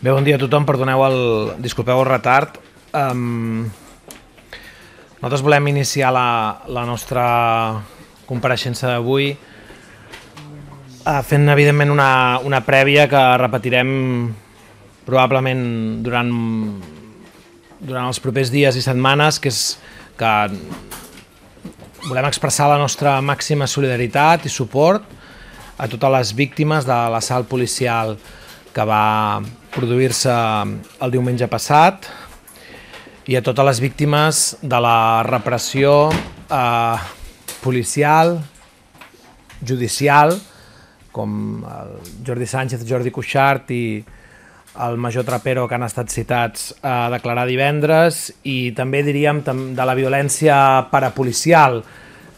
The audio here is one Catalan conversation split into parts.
Bé, bon dia a tothom, perdoneu el... disculpeu el retard. Um, nosaltres volem iniciar la, la nostra compareixença d'avui uh, fent, evidentment, una, una prèvia que repetirem probablement durant, durant els propers dies i setmanes, que és que volem expressar la nostra màxima solidaritat i suport a totes les víctimes de l'assalt policial que va produir-se el diumenge passat i a totes les víctimes de la repressió eh, policial, judicial, com el Jordi Sánchez, Jordi Cuixart i el major Trapero que han estat citats a declarar divendres i també diríem de la violència parapolicial.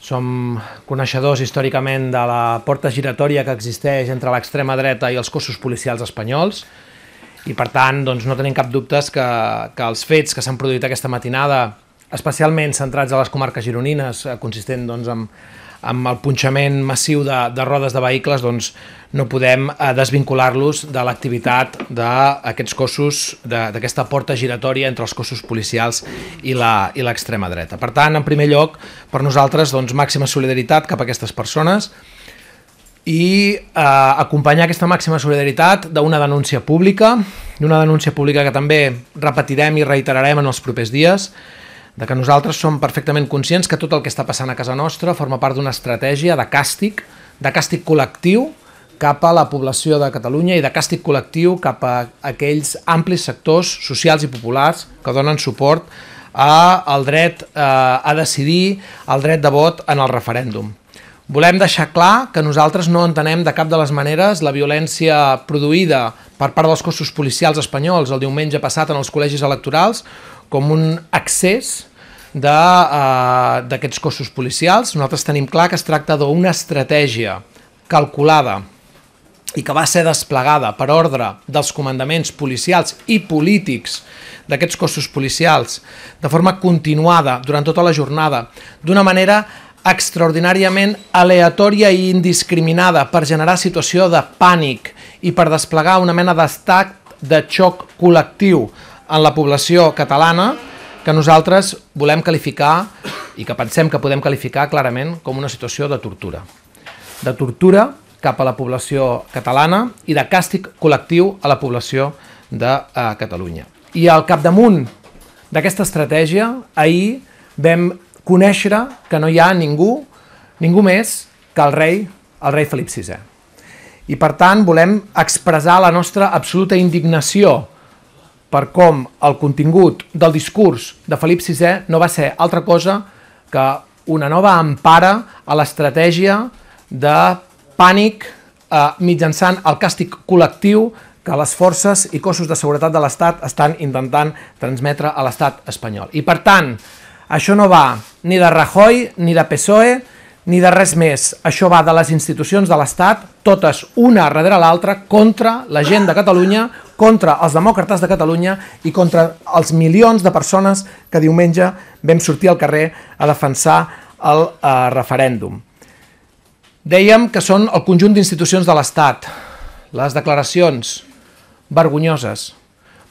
Som coneixedors històricament de la porta giratòria que existeix entre l'extrema dreta i els cossos policials espanyols i per tant, doncs, no tenim cap dubtes que, que els fets que s'han produït aquesta matinada, especialment centrats a les comarques gironines, eh, consistent doncs, amb, amb el punxament massiu de, de rodes de vehicles, doncs, no podem eh, desvincular-los de l'activitat d'aquests cossos, d'aquesta porta giratòria entre els cossos policials i l'extrema dreta. Per tant, en primer lloc, per nosaltres, doncs, màxima solidaritat cap a aquestes persones, i eh, acompanyar aquesta màxima solidaritat d'una denúncia pública, d'una denúncia pública que també repetirem i reiterarem en els propers dies, de que nosaltres som perfectament conscients que tot el que està passant a casa nostra forma part d'una estratègia de càstig, de càstig col·lectiu cap a la població de Catalunya i de càstig col·lectiu cap a aquells amplis sectors socials i populars que donen suport al dret eh, a decidir, al dret de vot en el referèndum. Volem deixar clar que nosaltres no entenem de cap de les maneres la violència produïda per part dels cossos policials espanyols el diumenge passat en els col·legis electorals com un accés eh, d'aquests uh, cossos policials. Nosaltres tenim clar que es tracta d'una estratègia calculada i que va ser desplegada per ordre dels comandaments policials i polítics d'aquests cossos policials de forma continuada durant tota la jornada, d'una manera extraordinàriament aleatòria i indiscriminada per generar situació de pànic i per desplegar una mena d'estat de xoc col·lectiu en la població catalana que nosaltres volem qualificar i que pensem que podem qualificar clarament com una situació de tortura. De tortura cap a la població catalana i de càstig col·lectiu a la població de eh, Catalunya. I al capdamunt d'aquesta estratègia, ahir vam conèixer que no hi ha ningú, ningú més que el rei, el rei Felip VI. I per tant volem expressar la nostra absoluta indignació per com el contingut del discurs de Felip VI no va ser altra cosa que una nova empara a l'estratègia de pànic eh, mitjançant el càstig col·lectiu que les forces i cossos de seguretat de l'Estat estan intentant transmetre a l'Estat espanyol. I per tant, això no va ni de Rajoy, ni de PSOE, ni de res més. Això va de les institucions de l'Estat, totes una darrere l'altra, contra la gent de Catalunya, contra els demòcrates de Catalunya i contra els milions de persones que diumenge vam sortir al carrer a defensar el eh, referèndum. Dèiem que són el conjunt d'institucions de l'Estat, les declaracions vergonyoses,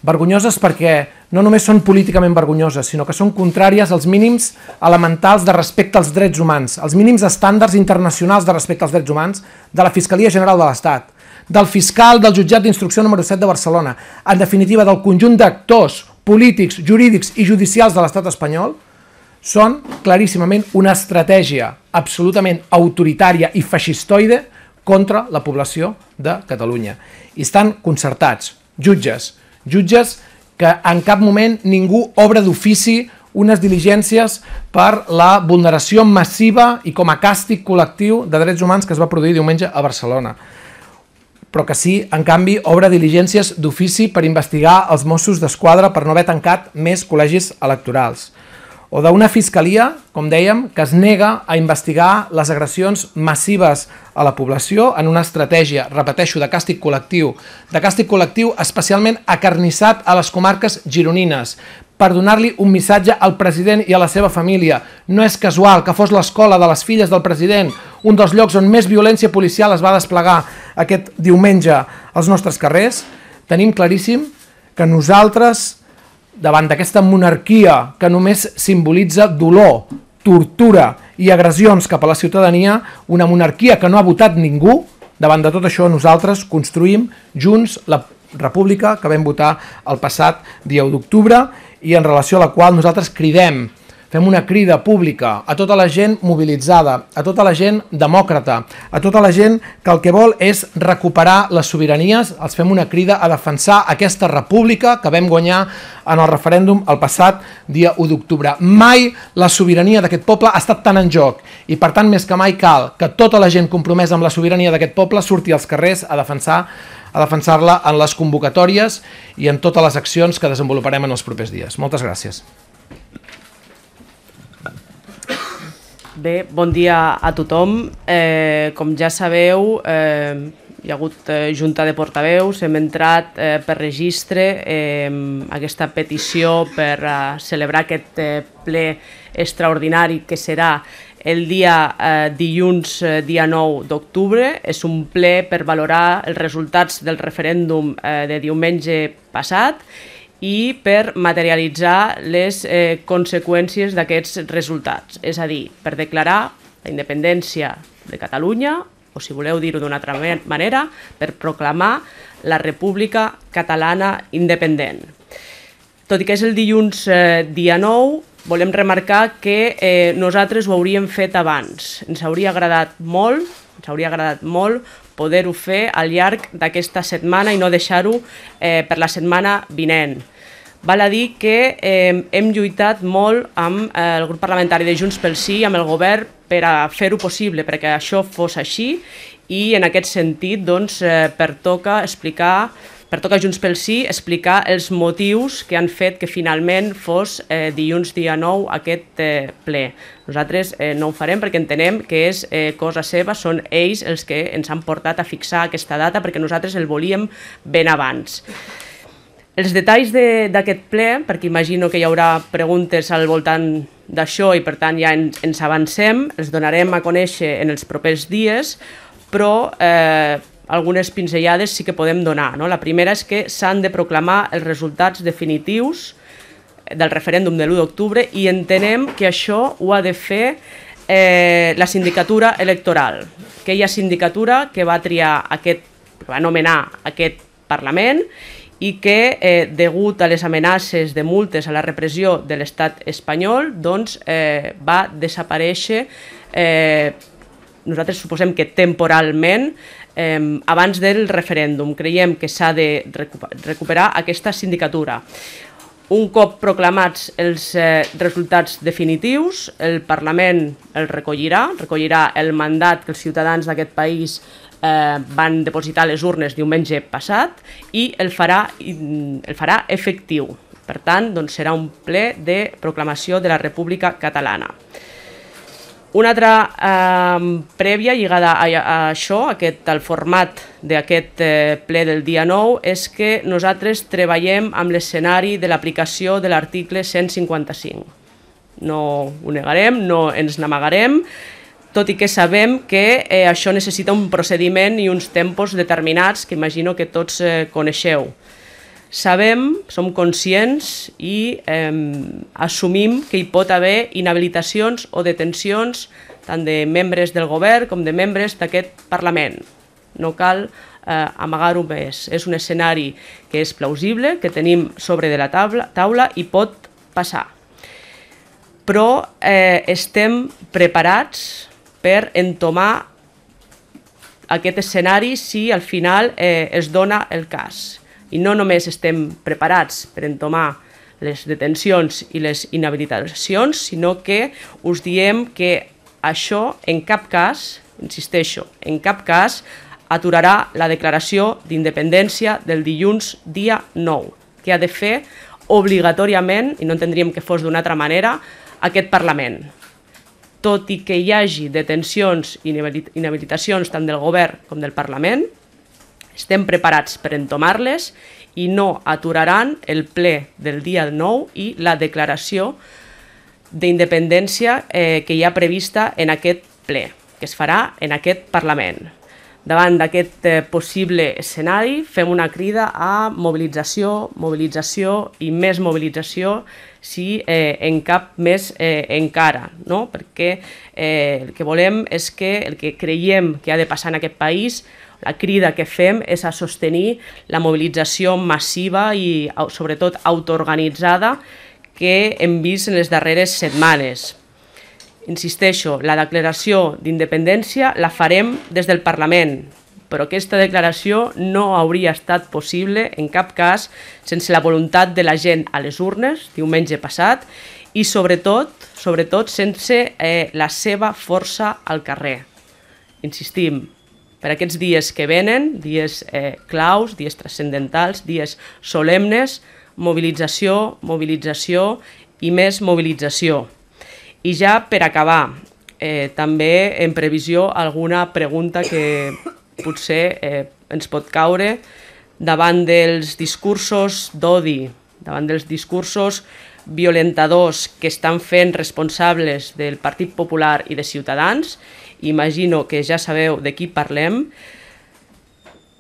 Vergonyoses perquè no només són políticament vergonyoses, sinó que són contràries als mínims elementals de respecte als drets humans, als mínims estàndards internacionals de respecte als drets humans de la Fiscalia General de l'Estat, del fiscal del jutjat d'instrucció número 7 de Barcelona, en definitiva del conjunt d'actors polítics, jurídics i judicials de l'estat espanyol, són claríssimament una estratègia absolutament autoritària i feixistoide contra la població de Catalunya. I estan concertats, jutges, jutges que en cap moment ningú obre d'ofici unes diligències per la vulneració massiva i com a càstig col·lectiu de drets humans que es va produir diumenge a Barcelona però que sí, en canvi, obre diligències d'ofici per investigar els Mossos d'Esquadra per no haver tancat més col·legis electorals o d'una fiscalia, com dèiem, que es nega a investigar les agressions massives a la població en una estratègia, repeteixo, de càstig col·lectiu, de càstig col·lectiu especialment acarnissat a les comarques gironines, per donar-li un missatge al president i a la seva família. No és casual que fos l'escola de les filles del president un dels llocs on més violència policial es va desplegar aquest diumenge als nostres carrers. Tenim claríssim que nosaltres davant d'aquesta monarquia que només simbolitza dolor, tortura i agressions cap a la ciutadania, una monarquia que no ha votat ningú, davant de tot això nosaltres construïm junts la república que vam votar el passat dia 1 d'octubre i en relació a la qual nosaltres cridem Fem una crida pública a tota la gent mobilitzada, a tota la gent demòcrata, a tota la gent que el que vol és recuperar les sobiranies. Els fem una crida a defensar aquesta república que vam guanyar en el referèndum el passat dia 1 d'octubre. Mai la sobirania d'aquest poble ha estat tan en joc i per tant més que mai cal que tota la gent compromesa amb la sobirania d'aquest poble surti als carrers a defensar a defensar-la en les convocatòries i en totes les accions que desenvoluparem en els propers dies. Moltes gràcies. Bé, bon dia a tothom. Eh, com ja sabeu, eh, hi ha hagut eh, junta de portaveus, hem entrat eh, per registre eh, aquesta petició per eh, celebrar aquest eh, ple extraordinari que serà el dia eh, dilluns, eh, dia 9 d'octubre. És un ple per valorar els resultats del referèndum eh, de diumenge passat i per materialitzar les eh, conseqüències d'aquests resultats, és a dir, per declarar la independència de Catalunya, o si voleu dir-ho d'una altra manera, per proclamar la República Catalana Independent. Tot i que és el dilluns eh, dia 9, volem remarcar que eh, nosaltres ho hauríem fet abans. Ens hauria agradat molt, ens hauria agradat molt poder-ho fer al llarg d'aquesta setmana i no deixar-ho eh, per la setmana vinent. Val a dir que eh, hem lluitat molt amb eh, el grup parlamentari de Junts pel Sí, amb el govern, per a fer-ho possible, perquè això fos així, i en aquest sentit doncs, eh, pertoca explicar per pertoca Junts pel Sí explicar els motius que han fet que finalment fos eh, dilluns dia 9 aquest eh, ple. Nosaltres eh, no ho farem perquè entenem que és eh, cosa seva, són ells els que ens han portat a fixar aquesta data perquè nosaltres el volíem ben abans. Els detalls d'aquest de, ple, perquè imagino que hi haurà preguntes al voltant d'això i per tant ja en, ens avancem, els donarem a conèixer en els propers dies, però eh, algunes pinzellades sí que podem donar. No? La primera és que s'han de proclamar els resultats definitius eh, del referèndum de l'1 d'octubre i entenem que això ho ha de fer eh, la sindicatura electoral, aquella sindicatura que va triar aquest, que va nomenar aquest Parlament i que, eh, degut a les amenaces de multes a la repressió de l'estat espanyol, doncs, eh, va desaparèixer, eh, nosaltres suposem que temporalment, eh, abans del referèndum. Creiem que s'ha de recuperar aquesta sindicatura. Un cop proclamats els eh, resultats definitius, el Parlament el recollirà, recollirà el mandat que els ciutadans d'aquest país eh, van depositar les urnes diumenge passat i el farà, mm, el farà efectiu. Per tant, doncs serà un ple de proclamació de la República Catalana. Una altra eh, prèvia lligada a, a això, aquest, al format d'aquest eh, ple del dia 9, és que nosaltres treballem amb l'escenari de l'aplicació de l'article 155. No ho negarem, no ens n'amagarem, tot i que sabem que eh, això necessita un procediment i uns tempos determinats que imagino que tots eh, coneixeu sabem, som conscients i eh, assumim que hi pot haver inhabilitacions o detencions tant de membres del govern com de membres d'aquest Parlament. No cal eh, amagar-ho més. És un escenari que és plausible, que tenim sobre de la taula, taula i pot passar. Però eh, estem preparats per entomar aquest escenari si al final eh, es dona el cas i no només estem preparats per entomar les detencions i les inhabilitacions, sinó que us diem que això en cap cas, insisteixo, en cap cas aturarà la declaració d'independència del dilluns dia 9, que ha de fer obligatòriament, i no entendríem que fos d'una altra manera, aquest Parlament. Tot i que hi hagi detencions i inhabilitacions tant del govern com del Parlament, estem preparats per entomar-les i no aturaran el ple del dia 9 i la declaració d'independència eh, que hi ha prevista en aquest ple, que es farà en aquest Parlament. Davant d'aquest eh, possible escenari fem una crida a mobilització, mobilització i més mobilització si eh, en cap més eh, encara, no? perquè eh, el que volem és que el que creiem que ha de passar en aquest país la crida que fem és a sostenir la mobilització massiva i sobretot autoorganitzada que hem vist en les darreres setmanes. Insisteixo, la declaració d'independència la farem des del Parlament, però aquesta declaració no hauria estat possible en cap cas sense la voluntat de la gent a les urnes diumenge passat i sobretot, sobretot sense eh, la seva força al carrer. Insistim, per aquests dies que venen, dies eh, claus, dies transcendentals, dies solemnes, mobilització, mobilització i més mobilització. I ja per acabar, eh, també en previsió alguna pregunta que potser eh, ens pot caure davant dels discursos d'odi, davant dels discursos violentadors que estan fent responsables del Partit Popular i de Ciutadans imagino que ja sabeu de qui parlem,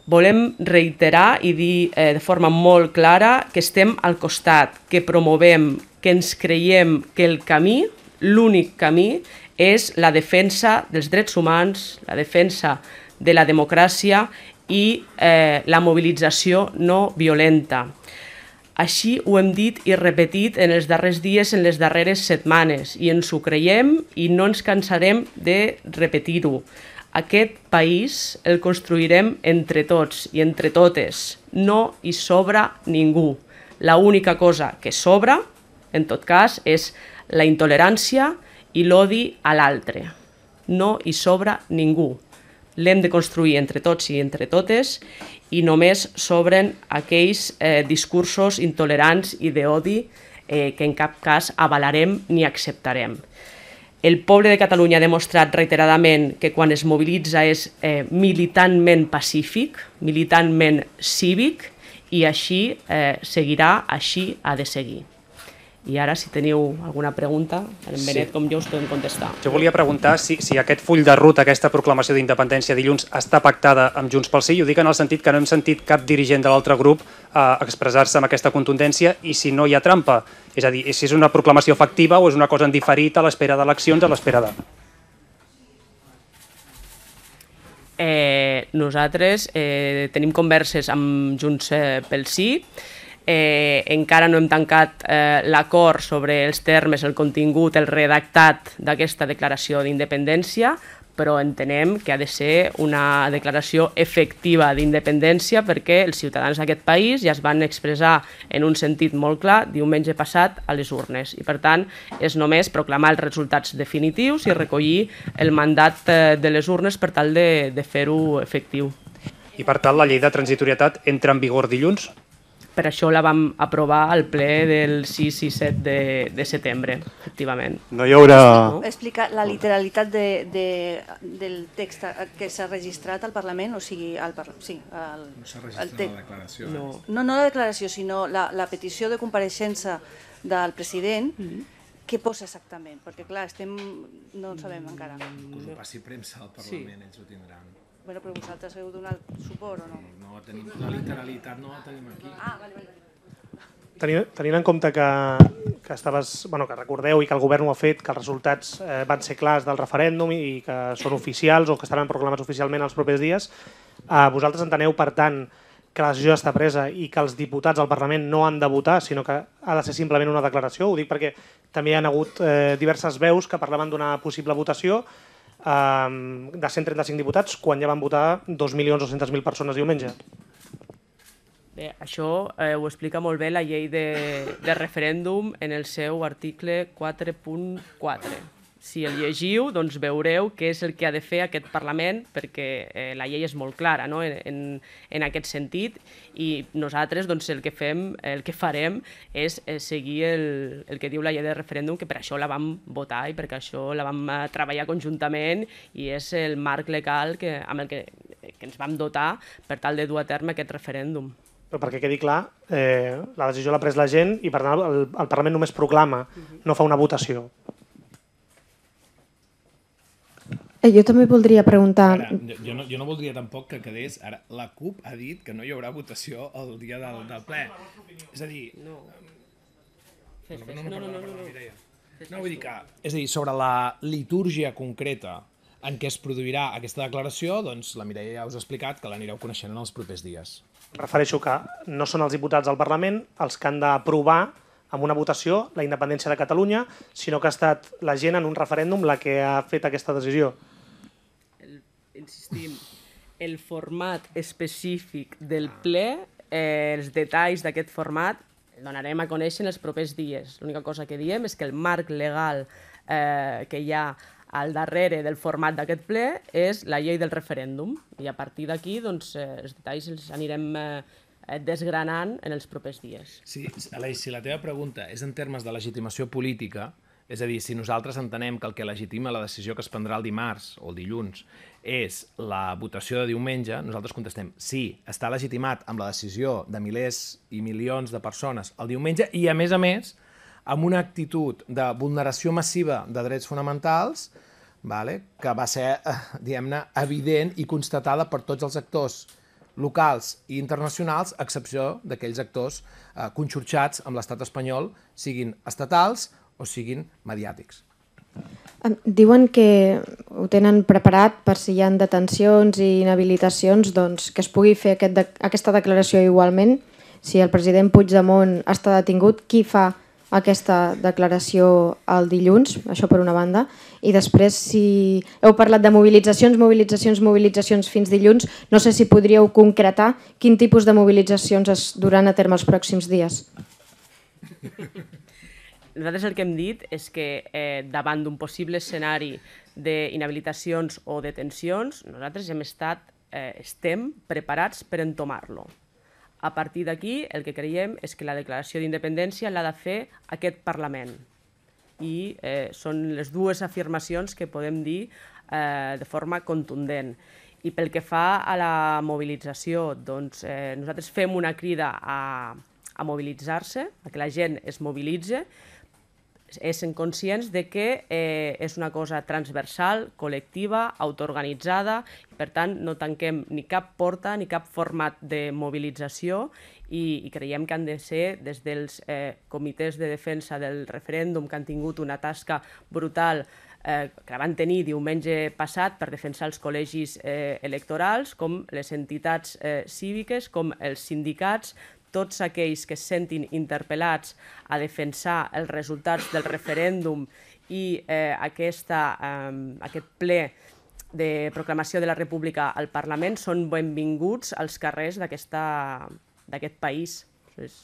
volem reiterar i dir eh, de forma molt clara que estem al costat, que promovem, que ens creiem que el camí, l'únic camí, és la defensa dels drets humans, la defensa de la democràcia i eh, la mobilització no violenta. Així ho hem dit i repetit en els darrers dies, en les darreres setmanes, i ens ho creiem i no ens cansarem de repetir-ho. Aquest país el construirem entre tots i entre totes. No hi sobra ningú. La única cosa que sobra, en tot cas, és la intolerància i l'odi a l'altre. No hi sobra ningú l'hem de construir entre tots i entre totes i només s'obren aquells eh, discursos intolerants i d'odi eh, que en cap cas avalarem ni acceptarem. El poble de Catalunya ha demostrat reiteradament que quan es mobilitza és eh, militantment pacífic, militantment cívic, i així eh, seguirà, així ha de seguir. I ara, si teniu alguna pregunta, en Benet sí. com jo us podem contestar. Jo volia preguntar si, si aquest full de ruta, aquesta proclamació d'independència dilluns, està pactada amb Junts pel Sí, i ho dic en el sentit que no hem sentit cap dirigent de l'altre grup eh, expressar-se amb aquesta contundència i si no hi ha trampa. És a dir, si és una proclamació efectiva o és una cosa en a l'espera d'eleccions, a l'espera de... Eh, nosaltres eh, tenim converses amb Junts eh, pel Sí, eh, encara no hem tancat eh, l'acord sobre els termes, el contingut, el redactat d'aquesta declaració d'independència, però entenem que ha de ser una declaració efectiva d'independència perquè els ciutadans d'aquest país ja es van expressar en un sentit molt clar diumenge passat a les urnes i per tant és només proclamar els resultats definitius i recollir el mandat eh, de les urnes per tal de, de fer-ho efectiu. I per tant la llei de transitorietat entra en vigor dilluns? Per això la vam aprovar al ple del 6 i 7 de, de setembre, efectivament. No hi haurà... No? Explica la literalitat de, de, del text que s'ha registrat al Parlament, o sigui, al, sí, al, no s'ha registrat la declaració. Eh? No. no, no la declaració, sinó la, la petició de compareixença del president, mm -hmm què posa exactament? Perquè clar, estem... no sabem encara. Quan doncs passi premsa al Parlament, sí. ells ho tindran. Bueno, però vosaltres heu donat suport o no? No, no tenim, la literalitat no la tenim aquí. Ah, vale, vale. Tenint, tenint en compte que, que, estaves, bueno, que recordeu i que el govern ho ha fet, que els resultats eh, van ser clars del referèndum i que són oficials o que estaran proclamats oficialment els propers dies, eh, vosaltres enteneu, per tant, que la decisió està presa i que els diputats al Parlament no han de votar, sinó que ha de ser simplement una declaració. Ho dic perquè també hi ha hagut eh, diverses veus que parlaven d'una possible votació, de 135 diputats quan ja van votar 2.200.000 persones diumenge. Bé, això eh, ho explica molt bé la llei de, de referèndum en el seu article 4.4 si el llegiu, doncs veureu què és el que ha de fer aquest Parlament, perquè eh, la llei és molt clara no? en, en, en aquest sentit, i nosaltres doncs, el, que fem, el que farem és eh, seguir el, el que diu la llei de referèndum, que per això la vam votar i perquè això la vam eh, treballar conjuntament, i és el marc legal que, amb el que, que ens vam dotar per tal de dur a terme aquest referèndum. Però perquè quedi clar, eh, la decisió l'ha pres la gent i per tant el, el Parlament només proclama, no fa una votació. Eh, jo també voldria preguntar... Ara, jo, no, jo no voldria tampoc que quedés... Ara, la CUP ha dit que no hi haurà votació el dia del, del ple. És a dir... No. No, no, no, no, no, no, vull dir que... És a dir, sobre la litúrgia concreta en què es produirà aquesta declaració, doncs la Mireia ja us ha explicat que l'anireu coneixent en els propers dies. Refereixo que no són els diputats del Parlament els que han d'aprovar amb una votació la independència de Catalunya, sinó que ha estat la gent en un referèndum la que ha fet aquesta decisió insistim, el format específic del ah. ple, eh, els detalls d'aquest format, el donarem a conèixer en els propers dies. L'única cosa que diem és que el marc legal eh, que hi ha al darrere del format d'aquest ple és la llei del referèndum. I a partir d'aquí doncs, eh, els detalls els anirem eh, eh desgranant en els propers dies. Sí, Aleix, si la teva pregunta és en termes de legitimació política, és a dir, si nosaltres entenem que el que legitima la decisió que es prendrà el dimarts o el dilluns és la votació de diumenge, nosaltres contestem sí, està legitimat amb la decisió de milers i milions de persones el diumenge i, a més a més, amb una actitud de vulneració massiva de drets fonamentals vale? que va ser, eh, diguem-ne, evident i constatada per tots els actors locals i internacionals, a excepció d'aquells actors eh, conxorxats amb l'estat espanyol, siguin estatals o siguin mediàtics. Diuen que ho tenen preparat per si hi han detencions i inhabilitacions, doncs que es pugui fer aquest de, aquesta declaració igualment. Si el president Puigdemont està detingut, qui fa aquesta declaració el dilluns, això per una banda, i després si heu parlat de mobilitzacions, mobilitzacions, mobilitzacions fins dilluns, no sé si podríeu concretar quin tipus de mobilitzacions es duran a terme els pròxims dies. nosaltres el que hem dit és que eh, davant d'un possible escenari d'inhabilitacions o detencions, nosaltres hem estat, eh, estem preparats per entomar-lo. A partir d'aquí, el que creiem és que la declaració d'independència l'ha de fer aquest Parlament. I eh, són les dues afirmacions que podem dir eh, de forma contundent. I pel que fa a la mobilització, doncs, eh, nosaltres fem una crida a, a mobilitzar-se, a que la gent es mobilitze, Essen conscients de que eh, és una cosa transversal, col·lectiva, autoorganitzada, i per tant no tanquem ni cap porta ni cap format de mobilització i, i creiem que han de ser des dels eh, comitès de defensa del referèndum que han tingut una tasca brutal eh, que van tenir diumenge passat per defensar els col·legis eh, electorals, com les entitats eh, cíviques, com els sindicats, tots aquells que es sentin interpel·lats a defensar els resultats del referèndum i eh, aquesta, eh, aquest ple de proclamació de la República al Parlament són benvinguts als carrers d'aquest país. És,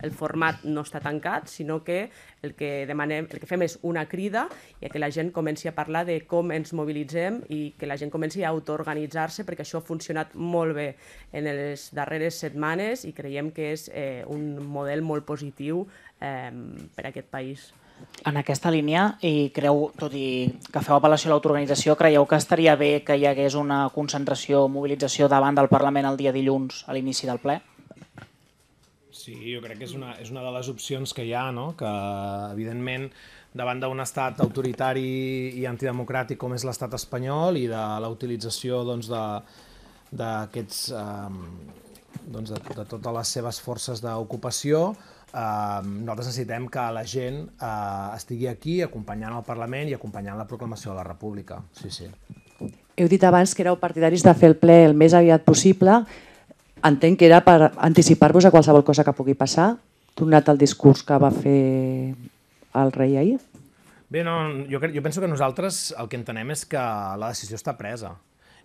el format no està tancat, sinó que el que, demanem, el que fem és una crida i que la gent comenci a parlar de com ens mobilitzem i que la gent comenci a autoorganitzar-se perquè això ha funcionat molt bé en les darreres setmanes i creiem que és eh, un model molt positiu eh, per a aquest país. En aquesta línia, i creu, tot i que feu apel·lació a l'autoorganització, creieu que estaria bé que hi hagués una concentració o mobilització davant del Parlament el dia dilluns a l'inici del ple? Sí, jo crec que és una, és una de les opcions que hi ha, no? que evidentment davant d'un estat autoritari i antidemocràtic com és l'estat espanyol i de la utilització doncs, d'aquests eh, doncs de, de totes les seves forces d'ocupació, eh, nosaltres necessitem que la gent eh, estigui aquí acompanyant el Parlament i acompanyant la proclamació de la República. Sí, sí. Heu dit abans que éreu partidaris de fer el ple el més aviat possible. Entenc que era per anticipar-vos a qualsevol cosa que pugui passar, tornat el discurs que va fer el rei ahir. Bé, no, jo, jo penso que nosaltres el que entenem és que la decisió està presa.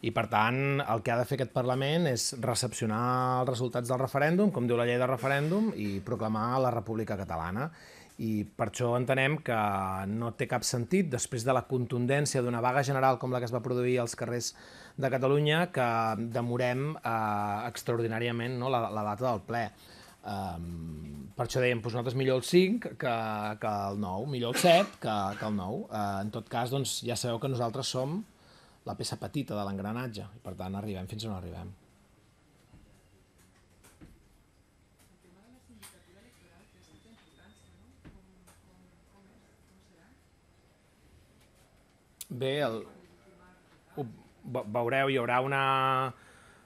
I, per tant, el que ha de fer aquest Parlament és recepcionar els resultats del referèndum, com diu la llei de referèndum, i proclamar la República Catalana i per això entenem que no té cap sentit, després de la contundència d'una vaga general com la que es va produir als carrers de Catalunya, que demorem eh, extraordinàriament no, la, la data del ple. Um, per això dèiem, doncs nosaltres millor el 5 que, que el 9, millor el 7 que, que el 9. Uh, eh, en tot cas, doncs, ja sabeu que nosaltres som la peça petita de l'engranatge i per tant arribem fins on arribem. Bé, el, ho veureu, hi haurà una...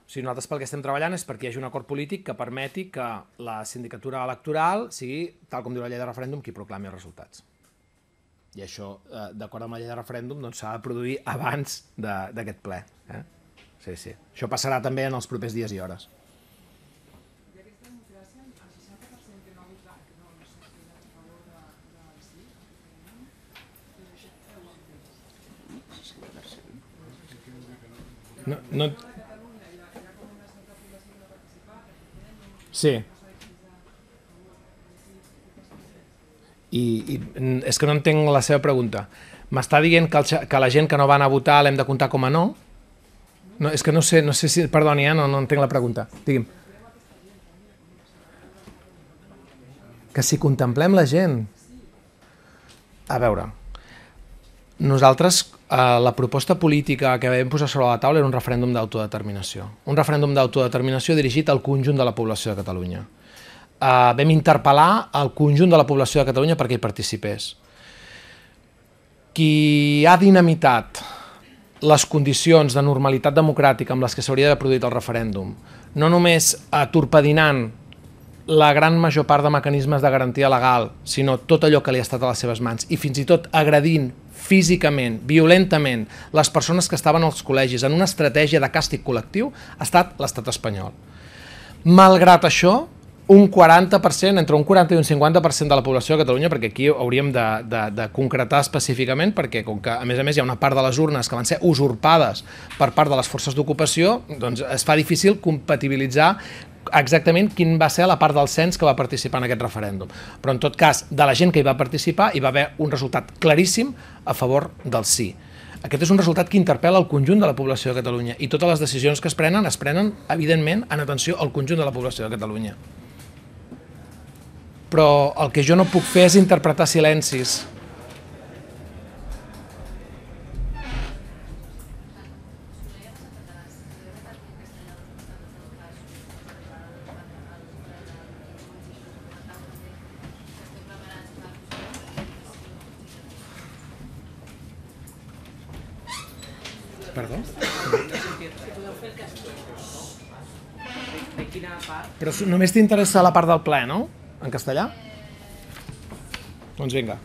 O sigui, nosaltres pel que estem treballant és perquè hi hagi un acord polític que permeti que la sindicatura electoral sigui, tal com diu la llei de referèndum, qui proclami els resultats. I això, eh, d'acord amb la llei de referèndum, doncs, s'ha doncs de produir abans d'aquest ple. Eh? Sí, sí. Això passarà també en els propers dies i hores. No, no... Sí. I, I és que no entenc la seva pregunta. M'està dient que, el, que la gent que no va anar a votar l'hem de comptar com a no? No, és que no sé, no sé si... Perdoni, eh? no, no entenc la pregunta. Digui'm. Que si contemplem la gent... A veure, nosaltres, eh, la proposta política que vam posar sobre la taula era un referèndum d'autodeterminació. Un referèndum d'autodeterminació dirigit al conjunt de la població de Catalunya. Eh, vam interpel·lar al conjunt de la població de Catalunya perquè hi participés. Qui ha dinamitat les condicions de normalitat democràtica amb les que s'hauria de produir el referèndum, no només atorpedinant la gran major part de mecanismes de garantia legal, sinó tot allò que li ha estat a les seves mans i fins i tot agredint físicament, violentament, les persones que estaven als col·legis en una estratègia de càstig col·lectiu ha estat l'estat espanyol. Malgrat això, un 40%, entre un 40 i un 50% de la població de Catalunya, perquè aquí hauríem de, de, de concretar específicament, perquè com que a més a més hi ha una part de les urnes que van ser usurpades per part de les forces d'ocupació, doncs es fa difícil compatibilitzar exactament quin va ser la part del cens que va participar en aquest referèndum. Però, en tot cas, de la gent que hi va participar, hi va haver un resultat claríssim a favor del sí. Aquest és un resultat que interpel·la el conjunt de la població de Catalunya i totes les decisions que es prenen es prenen, evidentment, en atenció al conjunt de la població de Catalunya. Però el que jo no puc fer és interpretar silencis me només t'interessa la parte del ple, no? En castellá. Doncs vinga.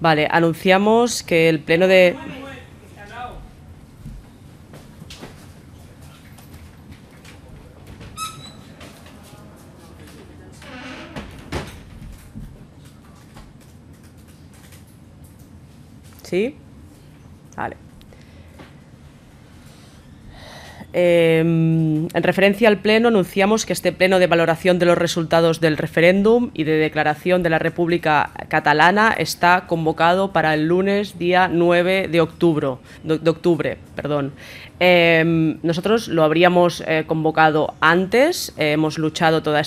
Vale, anunciamos que el pleno de... Em, en referencia al Pleno, anunciamos que este Pleno de valoración de los resultados del referéndum y de declaración de la República Catalana está convocado para el lunes, día 9 de octubre, octubre perdón, Em, nosotros lo habríamos eh, convocado antes, hemos luchado todos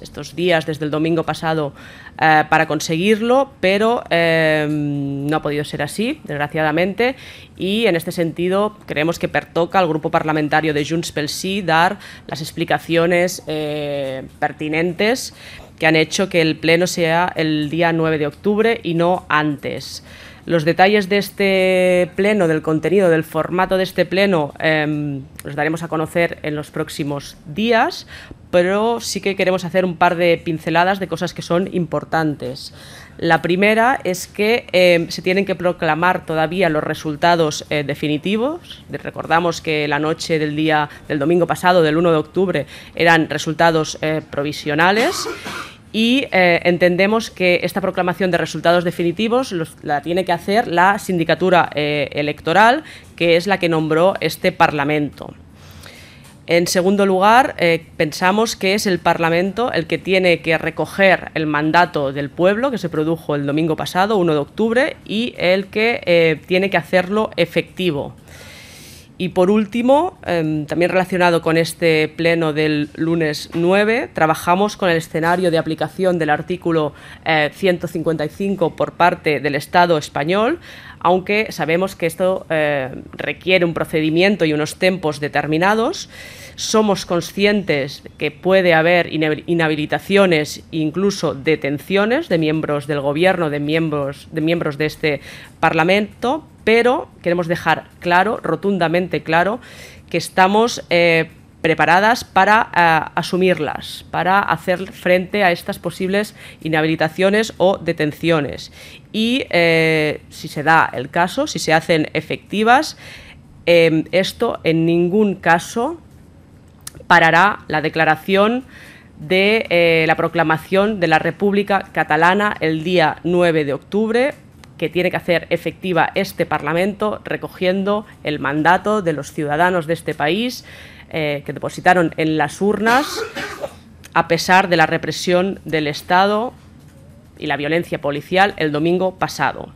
estos días desde el domingo pasado eh, para conseguirlo, pero em, no ha podido ser así, desgraciadamente, y en este sentido creemos que pertoca al grupo parlamentario de Junts pel Sí dar las explicaciones eh, pertinentes que han hecho que el pleno sea el día 9 de octubre y no antes. Los detalles de este pleno, del contenido, del formato de este pleno, em, los daremos a conocer en los próximos días, pero sí que queremos hacer un par de pinceladas de cosas que son importantes. La primera es que em, se tienen que proclamar todavía los resultados eh, definitivos. Recordamos que la noche del día del domingo pasado, del 1 de octubre, eran resultados eh, provisionales y eh, entendemos que esta proclamación de resultados definitivos la tiene que hacer la sindicatura eh, electoral, que es la que nombró este Parlamento. En segundo lugar, eh, pensamos que es el Parlamento el que tiene que recoger el mandato del pueblo, que se produjo el domingo pasado, 1 de octubre, y el que tiene que hacerlo efectivo. Y por último, em, también relacionado con este pleno del lunes 9, trabajamos con el escenario de aplicación del artículo 155 eh, por parte del Estado español aunque sabemos que esto eh, requiere un procedimiento y unos tiempos determinados. Somos conscientes que puede haber inhabilitaciones, incluso detenciones de miembros del Gobierno, de miembros de, miembros de este Parlamento, pero queremos dejar claro, rotundamente claro, que estamos eh, preparadas para eh, asumirlas, para hacer frente a estas posibles inhabilitaciones o detenciones. Y eh, si se da el caso, si se hacen efectivas, em, esto en ningún caso parará la declaración de eh, la proclamación de la República Catalana el día 9 de octubre que tiene que hacer efectiva este Parlamento recogiendo el mandato de los ciudadanos de este país eh, que depositaron en las urnas a pesar de la represión del Estado y la violencia policial el domingo pasado.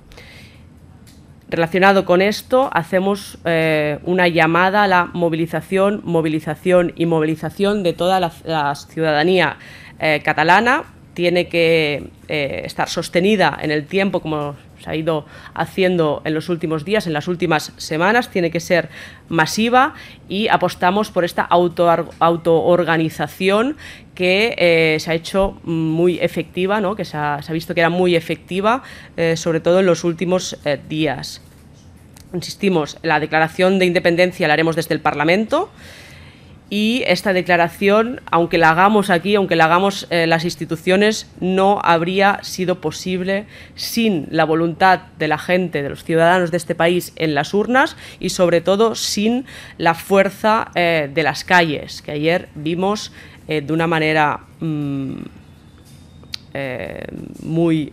Relacionado con esto, hacemos eh, una llamada a la movilización, movilización y movilización de toda la, ciudadanía eh, catalana. Tiene que estar sostenida en el tiempo, como se ha ido haciendo en los últimos días, en las últimas semanas, tiene que ser masiva y apostamos por esta autoorganización que eh, se ha hecho muy efectiva, ¿no? que se ha, visto que era muy efectiva, eh, sobre todo en los últimos eh, días. Insistimos, la declaración de independencia la haremos desde el Parlamento y esta declaración, aunque la hagamos aquí, aunque la hagamos eh, las instituciones, no habría sido posible sin la voluntad de la gente, de los ciudadanos de este país en las urnas y sobre todo sin la fuerza eh, de las calles, que ayer vimos eh, de una manera mm, muy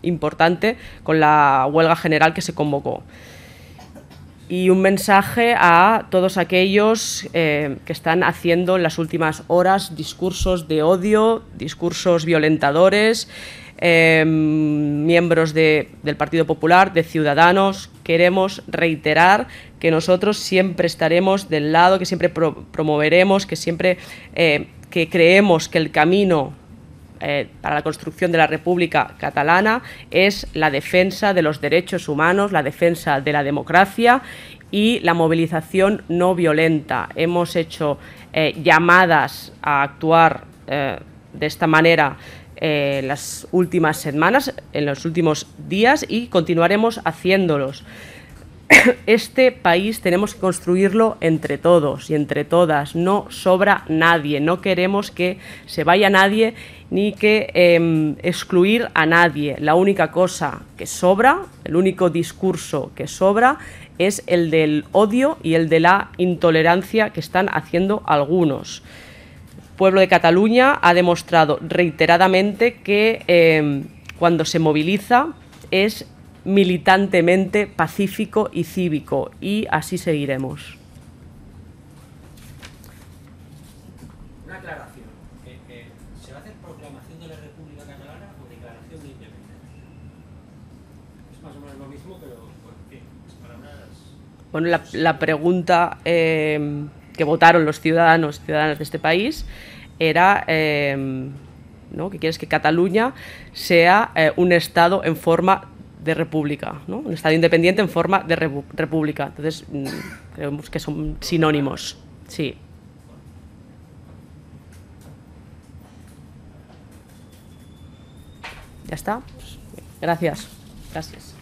importante con la huelga general que se convocó y un mensaje a todos aquellos eh, que están haciendo en las últimas horas discursos de odio, discursos violentadores, eh, miembros del Partido Popular, de Ciudadanos. Queremos reiterar que nosotros siempre estaremos del lado, que siempre promoveremos, que siempre eh, que creemos que el camino eh, para la construcción de la República Catalana es la defensa de los derechos humanos, la defensa de la democracia y la movilización no violenta. Hemos hecho eh, llamadas a actuar eh, de esta manera en las últimas semanas, en los últimos días y continuaremos haciéndolos. este país tenemos que construirlo entre todos y entre todas. No sobra nadie. No queremos que se vaya nadie ni que em, excluir a nadie. La única cosa que sobra, el único discurso que sobra es el del odio y el de la intolerancia que están haciendo algunos. El pueblo de Cataluña ha demostrado reiteradamente que em, cuando se moviliza es militantemente pacífico y cívico, y así seguiremos. Una aclaración. ¿Se va a hacer proclamación de la República Catalana o declaración de independencia? Es más o menos lo mismo, pero bueno, fin. Bueno, la, pregunta eh, que votaron los ciudadanos, ciudadanas de este país, era... Eh, ¿no? que quieres que Cataluña sea eh, un Estado en forma de república, ¿no? un Estado independiente en forma de república. Entonces, mm, creemos que son sinónimos, sí. ¿Ya está? Pues, Gracias. Gracias.